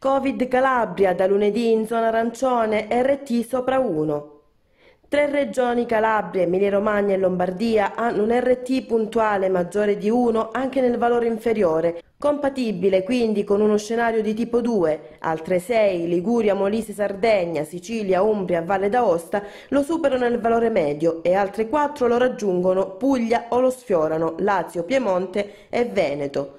Covid Calabria da lunedì in zona arancione, RT sopra 1. Tre regioni Calabria, Emilia-Romagna e Lombardia hanno un RT puntuale maggiore di 1 anche nel valore inferiore, compatibile quindi con uno scenario di tipo 2. Altre 6, Liguria, Molise, Sardegna, Sicilia, Umbria, Valle d'Aosta lo superano nel valore medio e altre 4 lo raggiungono Puglia o lo sfiorano, Lazio, Piemonte e Veneto.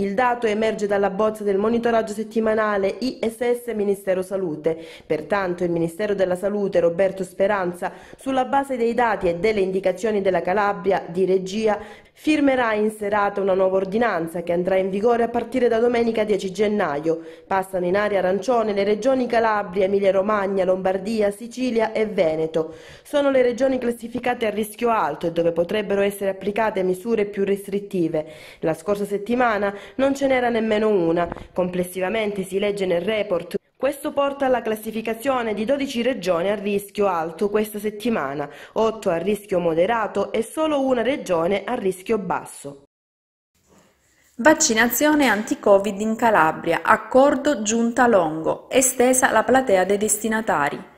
Il dato emerge dalla bozza del monitoraggio settimanale ISS Ministero Salute. Pertanto il Ministero della Salute Roberto Speranza, sulla base dei dati e delle indicazioni della Calabria di regia, firmerà in serata una nuova ordinanza che andrà in vigore a partire da domenica 10 gennaio. Passano in area arancione le regioni Calabria, Emilia-Romagna, Lombardia, Sicilia e Veneto. Sono le regioni classificate a rischio alto e dove potrebbero essere applicate misure più restrittive. La scorsa settimana non ce n'era nemmeno una. Complessivamente si legge nel report questo porta alla classificazione di 12 regioni a rischio alto questa settimana, 8 a rischio moderato e solo una regione a rischio basso. Vaccinazione anti-Covid in Calabria, accordo giunta Longo, estesa la platea dei destinatari.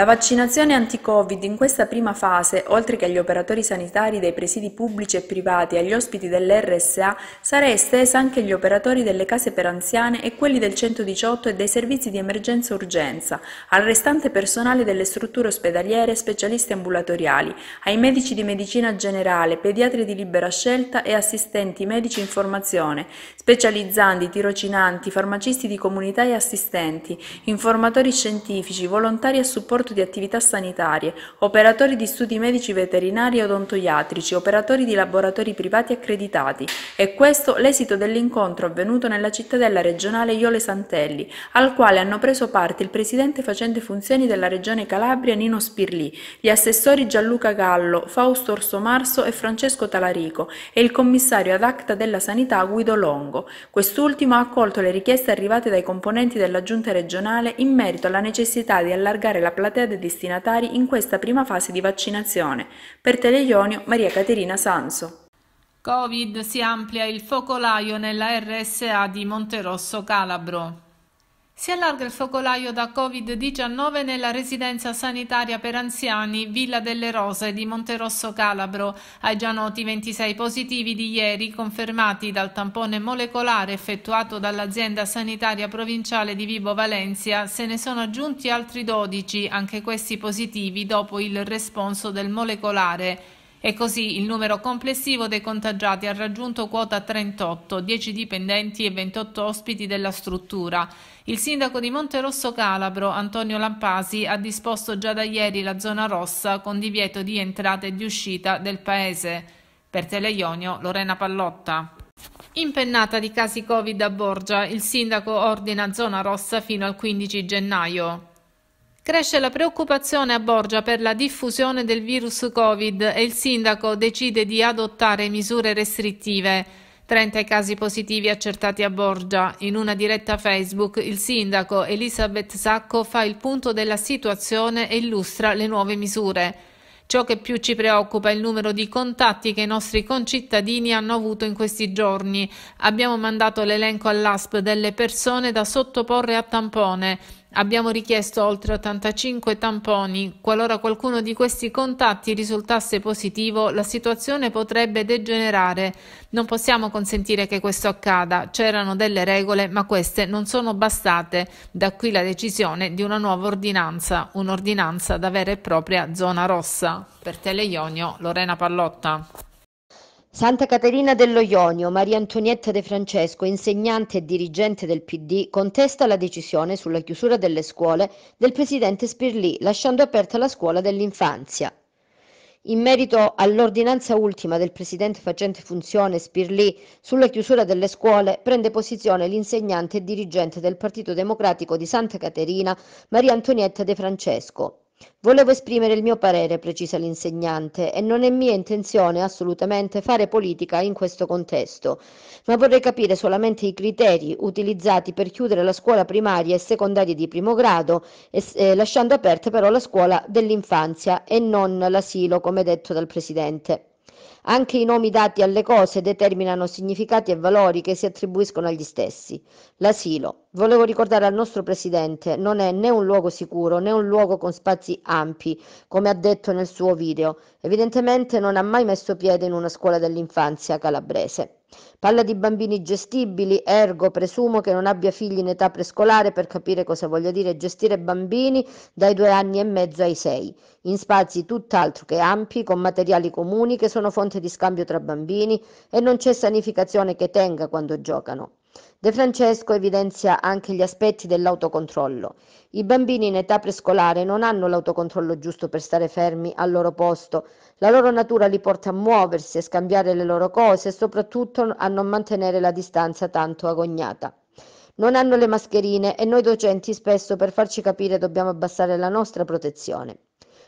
La vaccinazione anti-Covid in questa prima fase, oltre che agli operatori sanitari dei presidi pubblici e privati e agli ospiti dell'RSA, sarà estesa anche agli operatori delle case per anziane e quelli del 118 e dei servizi di emergenza urgenza, al restante personale delle strutture ospedaliere e specialisti ambulatoriali, ai medici di medicina generale, pediatri di libera scelta e assistenti medici in formazione, specializzanti, tirocinanti, farmacisti di comunità e assistenti, informatori scientifici, volontari a supporto svolgimento di attività sanitarie, operatori di studi medici veterinari e odontoiatrici, operatori di laboratori privati accreditati. E questo l'esito dell'incontro avvenuto nella cittadella regionale Iole Santelli, al quale hanno preso parte il presidente facente funzioni della regione Calabria Nino Spirlì, gli assessori Gianluca Gallo, Fausto Orsomarso e Francesco Talarico e il commissario ad acta della sanità Guido Longo. Quest'ultimo ha accolto le richieste arrivate dai componenti della giunta regionale in merito alla necessità di allargare la platea platea dei destinatari in questa prima fase di vaccinazione. Per Teleionio, Maria Caterina Sanso. Covid si amplia il focolaio nella RSA di Monterosso Calabro. Si allarga il focolaio da Covid-19 nella residenza sanitaria per anziani Villa delle Rose di Monterosso Calabro, ai già noti 26 positivi di ieri confermati dal tampone molecolare effettuato dall'azienda sanitaria provinciale di Vibo Valencia, se ne sono aggiunti altri 12, anche questi positivi dopo il responso del molecolare. E così il numero complessivo dei contagiati ha raggiunto quota 38, 10 dipendenti e 28 ospiti della struttura. Il sindaco di Monterosso Calabro, Antonio Lampasi, ha disposto già da ieri la zona rossa con divieto di entrata e di uscita del paese. Per Teleionio, Lorena Pallotta. Impennata di casi Covid a Borgia, il sindaco ordina zona rossa fino al 15 gennaio. Cresce la preoccupazione a Borgia per la diffusione del virus Covid e il sindaco decide di adottare misure restrittive. 30 casi positivi accertati a Borgia. In una diretta Facebook il sindaco Elisabeth Sacco fa il punto della situazione e illustra le nuove misure. Ciò che più ci preoccupa è il numero di contatti che i nostri concittadini hanno avuto in questi giorni. Abbiamo mandato l'elenco all'ASP delle persone da sottoporre a tampone Abbiamo richiesto oltre 85 tamponi. Qualora qualcuno di questi contatti risultasse positivo, la situazione potrebbe degenerare. Non possiamo consentire che questo accada. C'erano delle regole, ma queste non sono bastate. Da qui la decisione di una nuova ordinanza, un'ordinanza da vera e propria zona rossa. Per Teleionio, Lorena Pallotta. Santa Caterina dello Ionio, Maria Antonietta De Francesco, insegnante e dirigente del PD, contesta la decisione sulla chiusura delle scuole del presidente Spirlì, lasciando aperta la scuola dell'infanzia. In merito all'ordinanza ultima del presidente facente funzione Spirlì sulla chiusura delle scuole, prende posizione l'insegnante e dirigente del Partito Democratico di Santa Caterina, Maria Antonietta De Francesco. Volevo esprimere il mio parere, precisa l'insegnante, e non è mia intenzione assolutamente fare politica in questo contesto, ma vorrei capire solamente i criteri utilizzati per chiudere la scuola primaria e secondaria di primo grado, e, eh, lasciando aperta però la scuola dell'infanzia e non l'asilo, come detto dal Presidente. Anche i nomi dati alle cose determinano significati e valori che si attribuiscono agli stessi. L'asilo, Volevo ricordare al nostro Presidente, non è né un luogo sicuro né un luogo con spazi ampi, come ha detto nel suo video. Evidentemente non ha mai messo piede in una scuola dell'infanzia calabrese. Parla di bambini gestibili, ergo presumo che non abbia figli in età prescolare per capire cosa voglia dire gestire bambini dai due anni e mezzo ai sei, in spazi tutt'altro che ampi, con materiali comuni che sono fonte di scambio tra bambini e non c'è sanificazione che tenga quando giocano. De Francesco evidenzia anche gli aspetti dell'autocontrollo. I bambini in età prescolare non hanno l'autocontrollo giusto per stare fermi al loro posto, la loro natura li porta a muoversi, a scambiare le loro cose e soprattutto a non mantenere la distanza tanto agognata. Non hanno le mascherine e noi docenti spesso per farci capire dobbiamo abbassare la nostra protezione.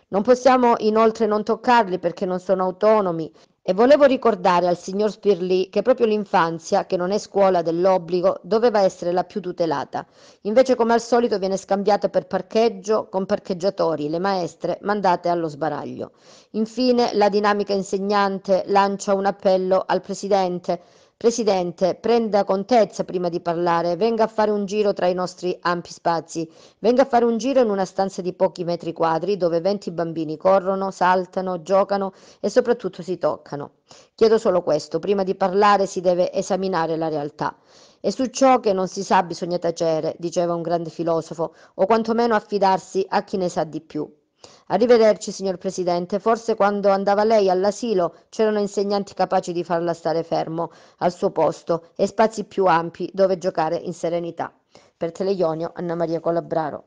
Non possiamo inoltre non toccarli perché non sono autonomi, e volevo ricordare al signor Spirlì che proprio l'infanzia, che non è scuola dell'obbligo, doveva essere la più tutelata. Invece, come al solito, viene scambiata per parcheggio con parcheggiatori, le maestre mandate allo sbaraglio. Infine, la dinamica insegnante lancia un appello al presidente Presidente, prenda contezza prima di parlare, venga a fare un giro tra i nostri ampi spazi, venga a fare un giro in una stanza di pochi metri quadri dove 20 bambini corrono, saltano, giocano e soprattutto si toccano. Chiedo solo questo, prima di parlare si deve esaminare la realtà. E su ciò che non si sa bisogna tacere, diceva un grande filosofo, o quantomeno affidarsi a chi ne sa di più. Arrivederci, signor Presidente. Forse quando andava lei all'asilo c'erano insegnanti capaci di farla stare fermo al suo posto e spazi più ampi dove giocare in serenità. Per Teleionio, Anna Maria Colabraro.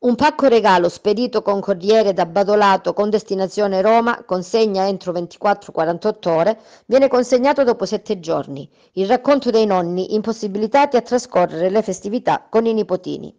Un pacco regalo spedito con corriere da Badolato con destinazione Roma, consegna entro 24-48 ore, viene consegnato dopo sette giorni. Il racconto dei nonni impossibilitati a trascorrere le festività con i nipotini.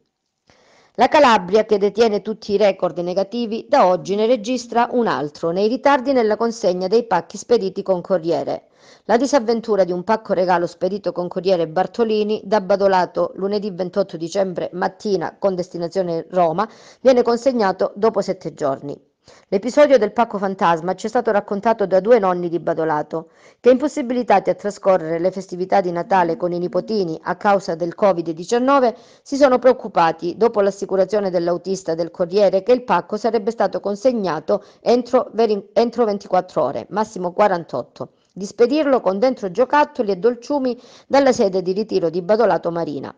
La Calabria, che detiene tutti i record negativi, da oggi ne registra un altro nei ritardi nella consegna dei pacchi spediti con corriere. La disavventura di un pacco regalo spedito con corriere Bartolini, da Badolato lunedì 28 dicembre mattina con destinazione Roma, viene consegnato dopo sette giorni. L'episodio del pacco fantasma ci è stato raccontato da due nonni di Badolato, che impossibilitati a trascorrere le festività di Natale con i nipotini a causa del Covid-19, si sono preoccupati, dopo l'assicurazione dell'autista del Corriere, che il pacco sarebbe stato consegnato entro, entro 24 ore, massimo 48 di spedirlo con dentro giocattoli e dolciumi dalla sede di ritiro di Badolato Marina.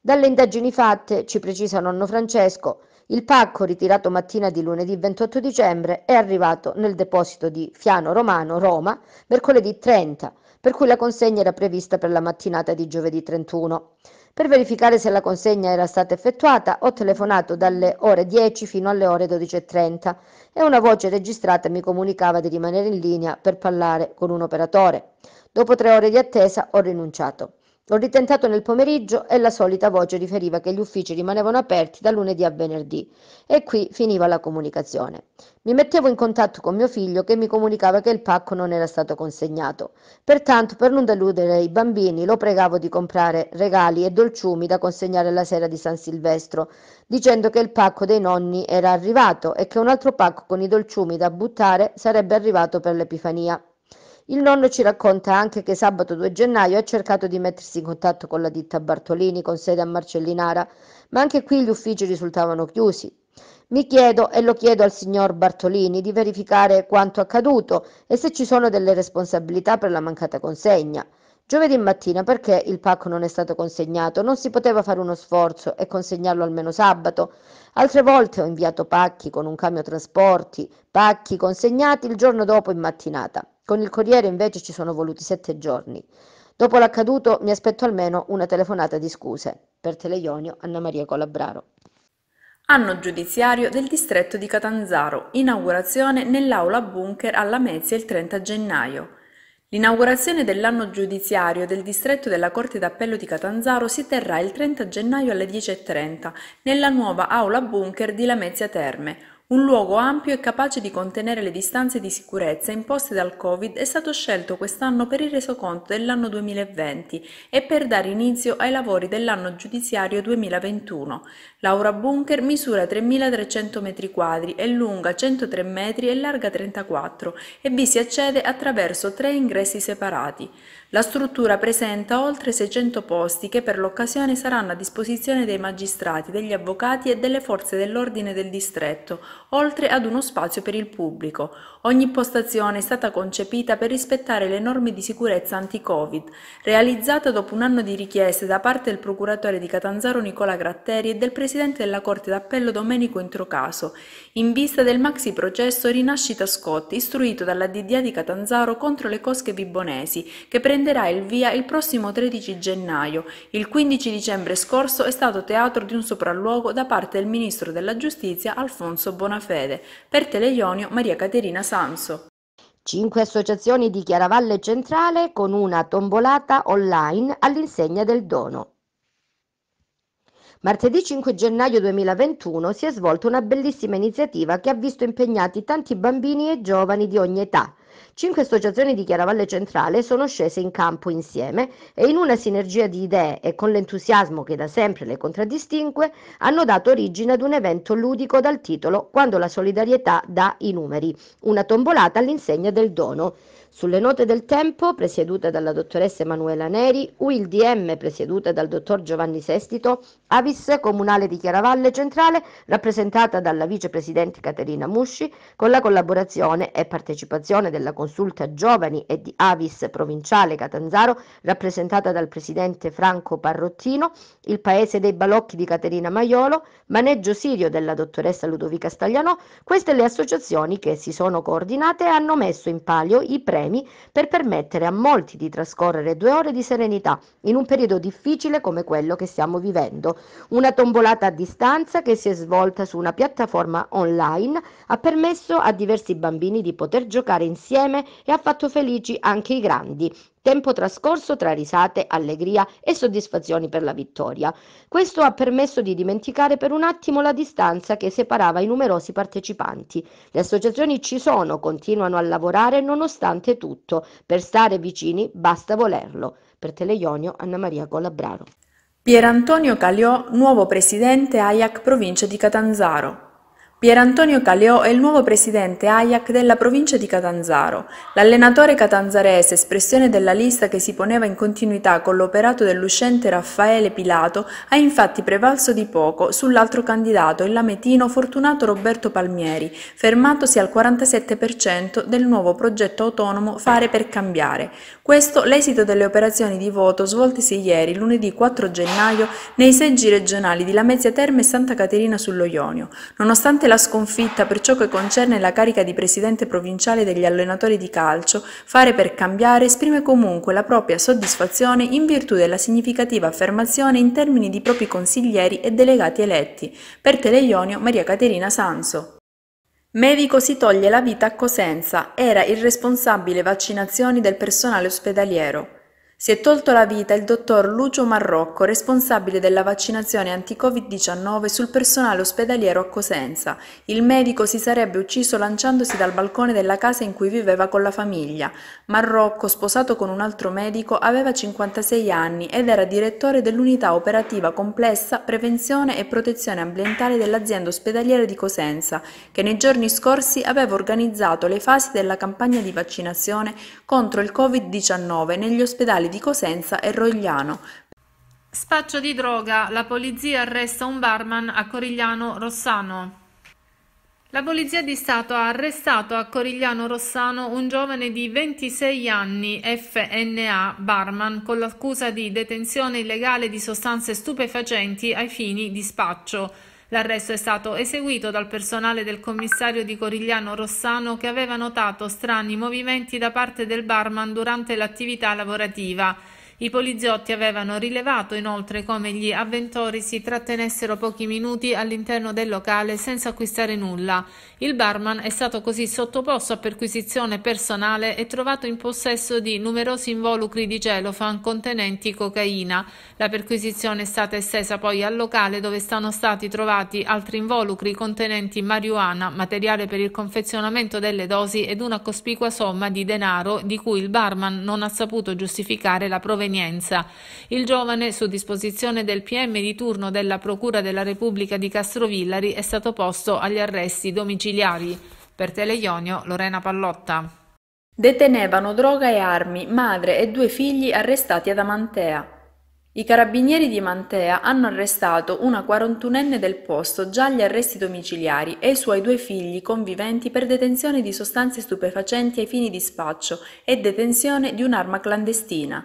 Dalle indagini fatte, ci precisa nonno Francesco, il pacco, ritirato mattina di lunedì 28 dicembre, è arrivato nel deposito di Fiano Romano, Roma, mercoledì 30, per cui la consegna era prevista per la mattinata di giovedì 31. Per verificare se la consegna era stata effettuata ho telefonato dalle ore 10 fino alle ore 12.30 e una voce registrata mi comunicava di rimanere in linea per parlare con un operatore. Dopo tre ore di attesa ho rinunciato. Ho ritentato nel pomeriggio e la solita voce riferiva che gli uffici rimanevano aperti da lunedì a venerdì e qui finiva la comunicazione. Mi mettevo in contatto con mio figlio che mi comunicava che il pacco non era stato consegnato. Pertanto, per non deludere i bambini, lo pregavo di comprare regali e dolciumi da consegnare la sera di San Silvestro, dicendo che il pacco dei nonni era arrivato e che un altro pacco con i dolciumi da buttare sarebbe arrivato per l'Epifania. Il nonno ci racconta anche che sabato 2 gennaio ha cercato di mettersi in contatto con la ditta Bartolini con sede a Marcellinara, ma anche qui gli uffici risultavano chiusi. Mi chiedo e lo chiedo al signor Bartolini di verificare quanto accaduto e se ci sono delle responsabilità per la mancata consegna. Giovedì mattina perché il pacco non è stato consegnato? Non si poteva fare uno sforzo e consegnarlo almeno sabato? Altre volte ho inviato pacchi con un camion trasporti, pacchi consegnati il giorno dopo in mattinata. Con il corriere invece ci sono voluti sette giorni. Dopo l'accaduto mi aspetto almeno una telefonata di scuse. Per Teleionio, Anna Maria Colabraro. Anno giudiziario del distretto di Catanzaro, inaugurazione nell'aula bunker alla Mezia il 30 gennaio. L'inaugurazione dell'anno giudiziario del distretto della Corte d'Appello di Catanzaro si terrà il 30 gennaio alle 10.30 nella nuova aula bunker di Lamezia Terme un luogo ampio e capace di contenere le distanze di sicurezza imposte dal Covid è stato scelto quest'anno per il resoconto dell'anno 2020 e per dare inizio ai lavori dell'anno giudiziario 2021. L'aura bunker misura 3.300 m2, è lunga 103 metri e larga 34 e vi si accede attraverso tre ingressi separati. La struttura presenta oltre 600 posti che per l'occasione saranno a disposizione dei magistrati, degli avvocati e delle forze dell'ordine del distretto, oltre ad uno spazio per il pubblico. Ogni postazione è stata concepita per rispettare le norme di sicurezza anti-Covid, realizzata dopo un anno di richieste da parte del procuratore di Catanzaro Nicola Gratteri e del presidente della Corte d'Appello Domenico Introcaso, in vista del maxi processo Rinascita Scotti, istruito dalla DDA di Catanzaro contro le cosche vibonesi, che prende prenderà il via il prossimo 13 gennaio. Il 15 dicembre scorso è stato teatro di un sopralluogo da parte del ministro della giustizia Alfonso Bonafede. Per Teleionio Maria Caterina Sanso. Cinque associazioni di Chiaravalle Centrale con una tombolata online all'insegna del dono. Martedì 5 gennaio 2021 si è svolta una bellissima iniziativa che ha visto impegnati tanti bambini e giovani di ogni età Cinque associazioni di Chiaravalle Centrale sono scese in campo insieme e in una sinergia di idee e con l'entusiasmo che da sempre le contraddistingue hanno dato origine ad un evento ludico dal titolo Quando la solidarietà dà i numeri, una tombolata all'insegna del dono. Sulle note del tempo, presieduta dalla dottoressa Emanuela Neri, UILDM, DM, presieduta dal dottor Giovanni Sestito, Avis Comunale di Chiaravalle Centrale, rappresentata dalla vicepresidente Caterina Musci, con la collaborazione e partecipazione della consulta giovani e di Avis provinciale Catanzaro, rappresentata dal presidente Franco Parrottino, il paese dei balocchi di Caterina Maiolo, maneggio sirio della dottoressa Ludovica Staglianò, queste le associazioni che si sono coordinate e hanno messo in palio i premi per permettere a molti di trascorrere due ore di serenità in un periodo difficile come quello che stiamo vivendo, una tombolata a distanza che si è svolta su una piattaforma online ha permesso a diversi bambini di poter giocare insieme e ha fatto felici anche i grandi, tempo trascorso tra risate, allegria e soddisfazioni per la vittoria. Questo ha permesso di dimenticare per un attimo la distanza che separava i numerosi partecipanti. Le associazioni ci sono, continuano a lavorare nonostante tutto. Per stare vicini basta volerlo. Per Teleionio Anna Maria Colabraro. Pierantonio Caliò, nuovo presidente AIAC provincia di Catanzaro. Pierantonio Caleò è il nuovo presidente AIAC della provincia di Catanzaro. L'allenatore catanzarese, espressione della lista che si poneva in continuità con l'operato dell'uscente Raffaele Pilato, ha infatti prevalso di poco sull'altro candidato, il lametino fortunato Roberto Palmieri, fermatosi al 47% del nuovo progetto autonomo Fare per Cambiare. Questo l'esito delle operazioni di voto svoltesi ieri, lunedì 4 gennaio, nei seggi regionali di Lamezia Terme e Santa Caterina sullo Ionio. Nonostante Nonostante la sconfitta per ciò che concerne la carica di presidente provinciale degli allenatori di calcio, Fare per cambiare esprime comunque la propria soddisfazione in virtù della significativa affermazione in termini di propri consiglieri e delegati eletti. Per Teleionio Maria Caterina Sanso. Medico si toglie la vita a Cosenza, era il responsabile vaccinazioni del personale ospedaliero. Si è tolto la vita il dottor Lucio Marrocco, responsabile della vaccinazione anti-Covid-19 sul personale ospedaliero a Cosenza. Il medico si sarebbe ucciso lanciandosi dal balcone della casa in cui viveva con la famiglia. Marrocco, sposato con un altro medico, aveva 56 anni ed era direttore dell'unità operativa complessa prevenzione e protezione ambientale dell'azienda ospedaliera di Cosenza, che nei giorni scorsi aveva organizzato le fasi della campagna di vaccinazione contro il Covid-19 negli ospedali di di Cosenza e Rogliano. Spaccio di droga, la polizia arresta un barman a Corigliano Rossano. La Polizia di Stato ha arrestato a Corigliano Rossano un giovane di 26 anni, FNA, barman, con l'accusa di detenzione illegale di sostanze stupefacenti ai fini di spaccio. L'arresto è stato eseguito dal personale del commissario di Corigliano Rossano che aveva notato strani movimenti da parte del barman durante l'attività lavorativa. I poliziotti avevano rilevato inoltre come gli avventori si trattenessero pochi minuti all'interno del locale senza acquistare nulla. Il barman è stato così sottoposto a perquisizione personale e trovato in possesso di numerosi involucri di gelofan contenenti cocaina. La perquisizione è stata estesa poi al locale dove sono stati trovati altri involucri contenenti marijuana, materiale per il confezionamento delle dosi ed una cospicua somma di denaro di cui il barman non ha saputo giustificare la provenienza convenienza. Il giovane, su disposizione del PM di turno della Procura della Repubblica di Castrovillari, è stato posto agli arresti domiciliari. Per Teleionio, Lorena Pallotta. Detenevano droga e armi, madre e due figli arrestati ad Amantea. I carabinieri di Mantea hanno arrestato una 41enne del posto già agli arresti domiciliari e i suoi due figli conviventi per detenzione di sostanze stupefacenti ai fini di spaccio e detenzione di un'arma clandestina.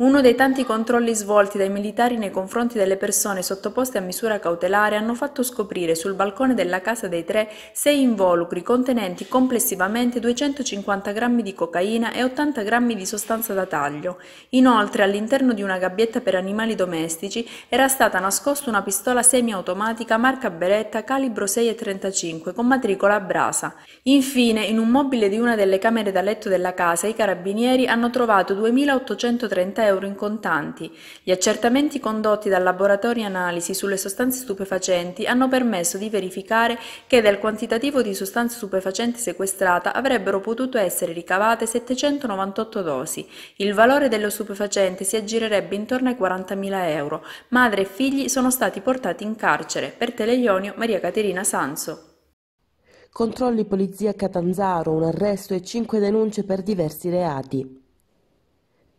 Uno dei tanti controlli svolti dai militari nei confronti delle persone sottoposte a misura cautelare hanno fatto scoprire sul balcone della casa dei tre sei involucri contenenti complessivamente 250 grammi di cocaina e 80 grammi di sostanza da taglio. Inoltre, all'interno di una gabbietta per animali domestici era stata nascosta una pistola semiautomatica marca Beretta calibro 6,35 con matricola a brasa. Infine, in un mobile di una delle camere da letto della casa, i carabinieri hanno trovato 2830 euro in contanti. Gli accertamenti condotti dal laboratorio analisi sulle sostanze stupefacenti hanno permesso di verificare che dal quantitativo di sostanze stupefacente sequestrata avrebbero potuto essere ricavate 798 dosi. Il valore dello stupefacente si aggirerebbe intorno ai 40.000 euro. Madre e figli sono stati portati in carcere. Per Teleglionio, Maria Caterina Sanso. Controlli polizia a Catanzaro, un arresto e cinque denunce per diversi reati.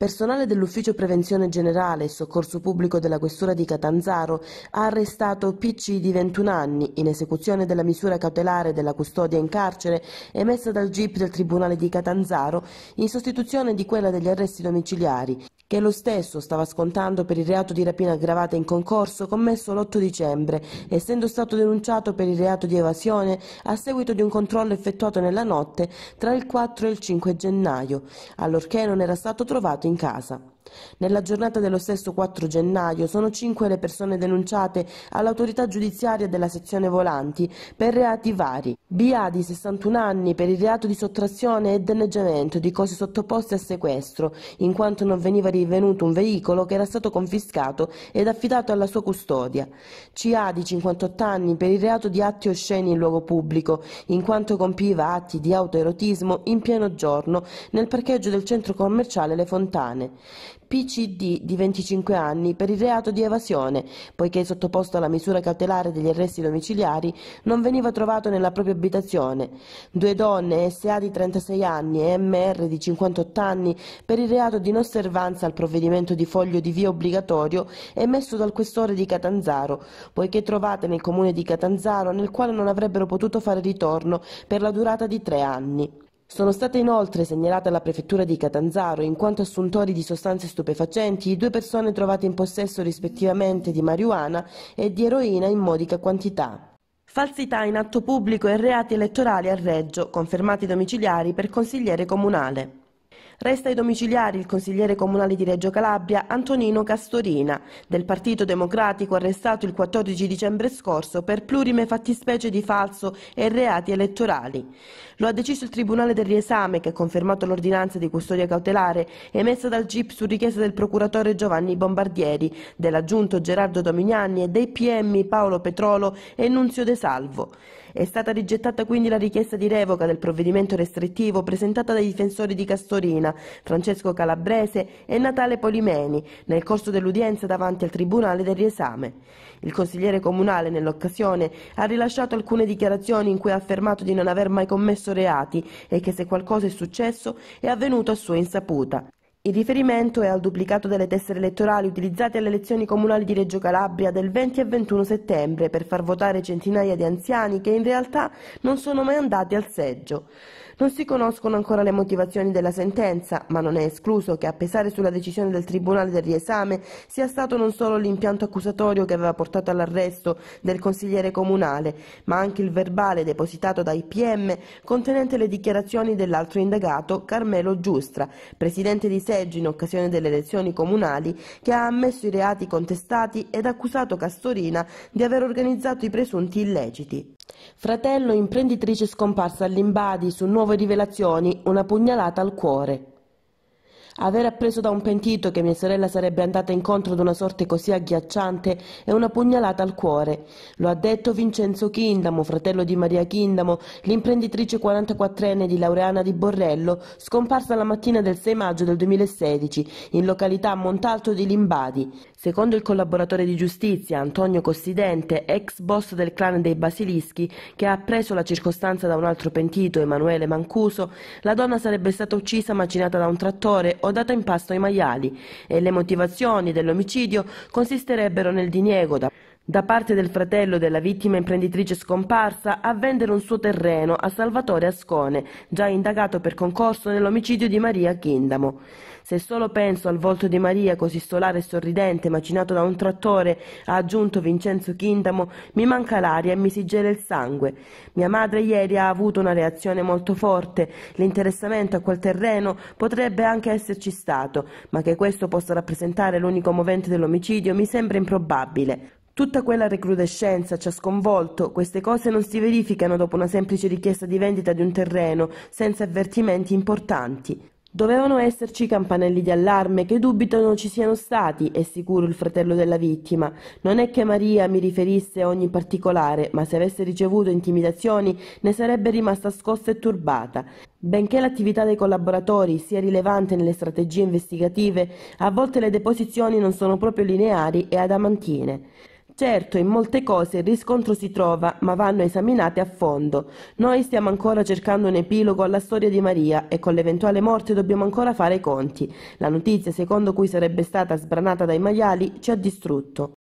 Personale dell'Ufficio Prevenzione Generale e Soccorso Pubblico della Questura di Catanzaro ha arrestato Picci di 21 anni in esecuzione della misura cautelare della custodia in carcere emessa dal GIP del Tribunale di Catanzaro in sostituzione di quella degli arresti domiciliari che lo stesso stava scontando per il reato di rapina aggravata in concorso commesso l'8 dicembre, essendo stato denunciato per il reato di evasione a seguito di un controllo effettuato nella notte tra il 4 e il 5 gennaio, allorché non era stato trovato in casa. Nella giornata dello stesso 4 gennaio sono cinque le persone denunciate all'autorità giudiziaria della sezione Volanti per reati vari. B.A. di 61 anni per il reato di sottrazione e danneggiamento di cose sottoposte a sequestro, in quanto non veniva rinvenuto un veicolo che era stato confiscato ed affidato alla sua custodia. C.A. di 58 anni per il reato di atti osceni in luogo pubblico, in quanto compiva atti di autoerotismo in pieno giorno nel parcheggio del centro commerciale Le Fontane. PCD di 25 anni per il reato di evasione, poiché sottoposto alla misura cautelare degli arresti domiciliari non veniva trovato nella propria abitazione. Due donne, SA di 36 anni e MR di 58 anni, per il reato di inosservanza al provvedimento di foglio di via obbligatorio emesso dal questore di Catanzaro, poiché trovate nel comune di Catanzaro nel quale non avrebbero potuto fare ritorno per la durata di tre anni. Sono state inoltre segnalate alla prefettura di Catanzaro, in quanto assuntori di sostanze stupefacenti, due persone trovate in possesso rispettivamente di marijuana e di eroina in modica quantità. Falsità in atto pubblico e reati elettorali a Reggio, confermati domiciliari per consigliere comunale. Resta ai domiciliari il consigliere comunale di Reggio Calabria Antonino Castorina, del Partito Democratico arrestato il 14 dicembre scorso per plurime fattispecie di falso e reati elettorali. Lo ha deciso il Tribunale del Riesame che ha confermato l'ordinanza di custodia cautelare emessa dal GIP su richiesta del procuratore Giovanni Bombardieri, dell'aggiunto Gerardo Domignani e dei PM Paolo Petrolo e Nunzio De Salvo. È stata rigettata quindi la richiesta di revoca del provvedimento restrittivo presentata dai difensori di Castorina, Francesco Calabrese e Natale Polimeni, nel corso dell'udienza davanti al Tribunale del riesame. Il consigliere comunale nell'occasione ha rilasciato alcune dichiarazioni in cui ha affermato di non aver mai commesso reati e che se qualcosa è successo è avvenuto a sua insaputa. Il riferimento è al duplicato delle tessere elettorali utilizzate alle elezioni comunali di Reggio Calabria del 20 e 21 settembre per far votare centinaia di anziani che in realtà non sono mai andati al seggio. Non si conoscono ancora le motivazioni della sentenza, ma non è escluso che a pesare sulla decisione del Tribunale del riesame sia stato non solo l'impianto accusatorio che aveva portato all'arresto del consigliere comunale, ma anche il verbale depositato dai PM contenente le dichiarazioni dell'altro indagato, Carmelo Giustra, presidente di seggio in occasione delle elezioni comunali, che ha ammesso i reati contestati ed accusato Castorina di aver organizzato i presunti illeciti. Fratello imprenditrice scomparsa all'imbadi su Nuove Rivelazioni, una pugnalata al cuore. Aver appreso da un pentito che mia sorella sarebbe andata incontro ad una sorte così agghiacciante è una pugnalata al cuore. Lo ha detto Vincenzo Chindamo, fratello di Maria Chindamo, l'imprenditrice 44enne di Laureana di Borrello, scomparsa la mattina del 6 maggio del 2016 in località Montalto di Limbadi. Secondo il collaboratore di giustizia Antonio Cossidente, ex boss del clan dei Basilischi, che ha appreso la circostanza da un altro pentito, Emanuele Mancuso, la donna sarebbe stata uccisa macinata da un trattore o o dato in pasto ai maiali e le motivazioni dell'omicidio consisterebbero nel diniego da parte da parte del fratello della vittima imprenditrice scomparsa a vendere un suo terreno a Salvatore Ascone, già indagato per concorso nell'omicidio di Maria Chindamo. Se solo penso al volto di Maria così solare e sorridente macinato da un trattore, ha aggiunto Vincenzo Chindamo, mi manca l'aria e mi si gela il sangue. Mia madre ieri ha avuto una reazione molto forte, l'interessamento a quel terreno potrebbe anche esserci stato, ma che questo possa rappresentare l'unico movente dell'omicidio mi sembra improbabile. Tutta quella recrudescenza ci ha sconvolto, queste cose non si verificano dopo una semplice richiesta di vendita di un terreno, senza avvertimenti importanti. Dovevano esserci campanelli di allarme che dubito non ci siano stati, è sicuro il fratello della vittima. Non è che Maria mi riferisse a ogni particolare, ma se avesse ricevuto intimidazioni ne sarebbe rimasta scossa e turbata. Benché l'attività dei collaboratori sia rilevante nelle strategie investigative, a volte le deposizioni non sono proprio lineari e adamantine. Certo, in molte cose il riscontro si trova, ma vanno esaminate a fondo. Noi stiamo ancora cercando un epilogo alla storia di Maria e con l'eventuale morte dobbiamo ancora fare i conti. La notizia secondo cui sarebbe stata sbranata dai maiali ci ha distrutto.